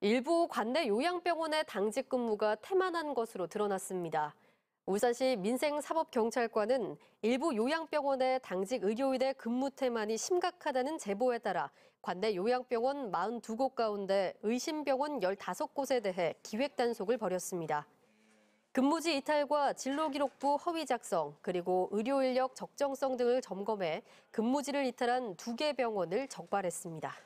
일부 관내 요양병원의 당직 근무가 태만한 것으로 드러났습니다. 울산시 민생사법경찰관은 일부 요양병원의 당직 의료인의 근무 태만이 심각하다는 제보에 따라 관내 요양병원 42곳 가운데 의심병원 15곳에 대해 기획단속을 벌였습니다. 근무지 이탈과 진로기록부 허위 작성, 그리고 의료인력 적정성 등을 점검해 근무지를 이탈한 두개 병원을 적발했습니다.